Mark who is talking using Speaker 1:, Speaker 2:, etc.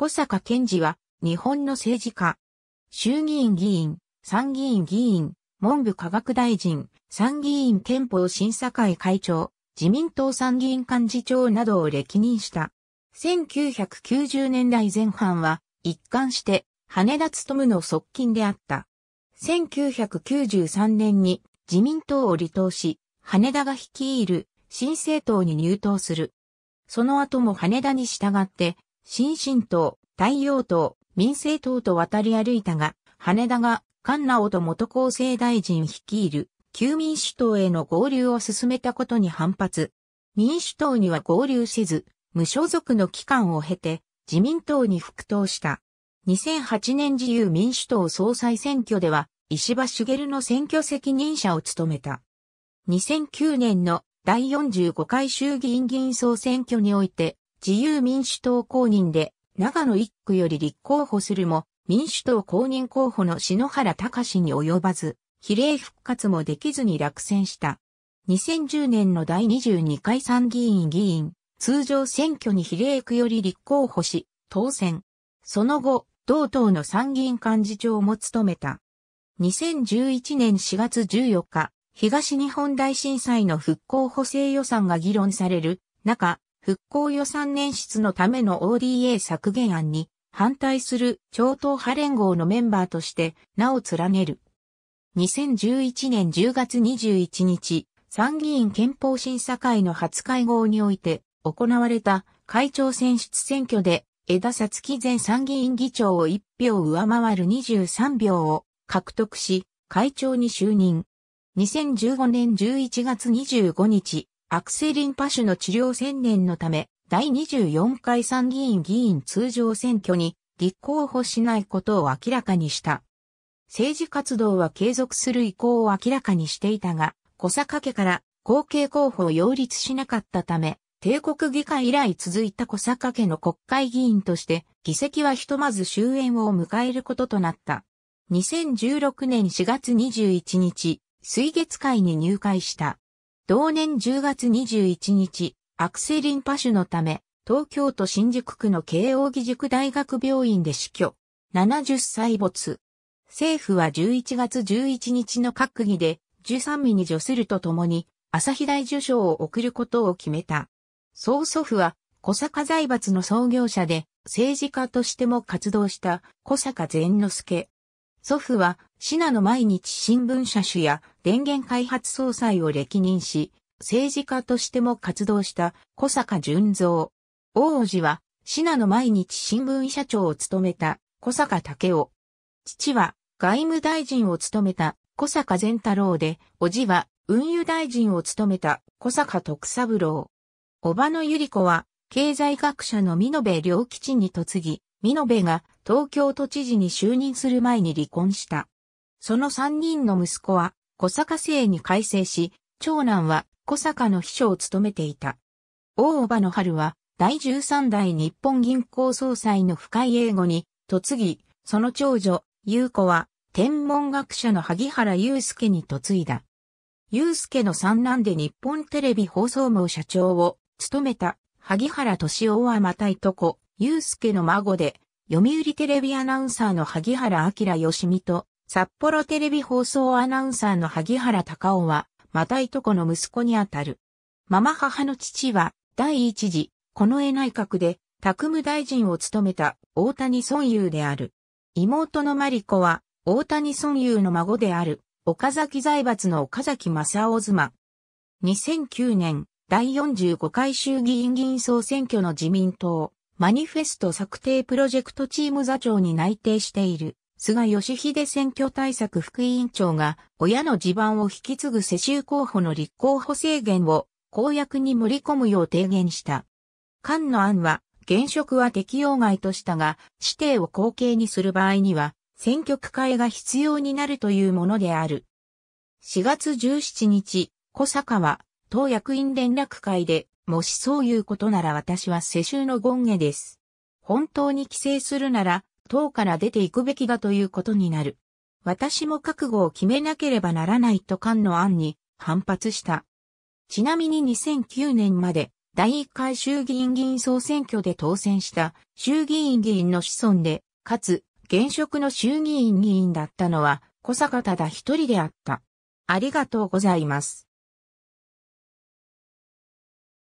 Speaker 1: 小坂健二は、日本の政治家、衆議院議員、参議院議員、文部科学大臣、参議院憲法審査会会長、自民党参議院幹事長などを歴任した。1990年代前半は、一貫して、羽田勤の側近であった。1993年に自民党を離党し、羽田が率いる新政党に入党する。その後も羽田に従って、新進党、太陽党、民政党と渡り歩いたが、羽田が菅直と元厚生大臣率いる旧民主党への合流を進めたことに反発。民主党には合流せず、無所属の期間を経て自民党に復党した。2008年自由民主党総裁選挙では石破茂の選挙責任者を務めた。2009年の第45回衆議院議員総選挙において自由民主党公認で長野一区より立候補するも、民主党公認候補の篠原隆に及ばず、比例復活もできずに落選した。2010年の第22回参議院議員、通常選挙に比例区より立候補し、当選。その後、同党の参議院幹事長も務めた。2011年4月14日、東日本大震災の復興補正予算が議論される中、復興予算年出のための ODA 削減案に反対する超党派連合のメンバーとして名を連ねる。2011年10月21日、参議院憲法審査会の初会合において行われた会長選出選挙で枝さつき前参議院議長を1票上回る23票を獲得し、会長に就任。2015年11月25日、悪性リンパ腫の治療専念のため、第24回参議院議員通常選挙に立候補しないことを明らかにした。政治活動は継続する意向を明らかにしていたが、小坂家から後継候補を擁立しなかったため、帝国議会以来続いた小坂家の国会議員として、議席はひとまず終焉を迎えることとなった。2016年4月21日、水月会に入会した。同年10月21日、悪性リンパ腫のため、東京都新宿区の慶応義塾大学病院で死去。70歳没。政府は11月11日の閣議で、13位に除するとともに、朝日大受賞を送ることを決めた。曽祖父は、小坂財閥の創業者で、政治家としても活動した小坂善之助。祖父は、シナの毎日新聞社主や電源開発総裁を歴任し、政治家としても活動した小坂淳三。王子は、シナの毎日新聞社長を務めた小坂武夫。父は、外務大臣を務めた小坂善太郎で、叔父は、運輸大臣を務めた小坂徳三郎。叔母の百合子は、経済学者の美部良吉に嫁ぎ、美部が東京都知事に就任する前に離婚した。その三人の息子は小坂姓に改正し、長男は小坂の秘書を務めていた。大叔母の春は第13代日本銀行総裁の深井英語に、嫁ぎ、その長女、優子は天文学者の萩原祐介に嫁いだ。祐介の三男で日本テレビ放送網社長を務めた萩原敏夫はまたいとこ、祐介の孫で読売テレビアナウンサーの萩原明義美と、札幌テレビ放送アナウンサーの萩原隆夫は、またいとこの息子にあたる。ママ母の父は、第一次、近衛内閣で、宅務大臣を務めた大谷孫優である。妹のマリコは、大谷孫優の孫である、岡崎財閥の岡崎正夫妻。2009年、第45回衆議院議員総選挙の自民党、マニフェスト策定プロジェクトチーム座長に内定している、菅義偉選挙対策副委員長が、親の地盤を引き継ぐ世襲候補の立候補制限を、公約に盛り込むよう提言した。菅の案は、現職は適用外としたが、指定を後継にする場合には、選挙区会が必要になるというものである。4月17日、小坂は、党役員連絡会で、もしそういうことなら私は世襲の権下です。本当に帰省するなら、党から出ていくべきだということになる。私も覚悟を決めなければならないと菅の案に反発した。ちなみに2009年まで第1回衆議院議員総選挙で当選した衆議院議員の子孫で、かつ現職の衆議院議員だったのは小坂忠一人であった。ありがとうございます。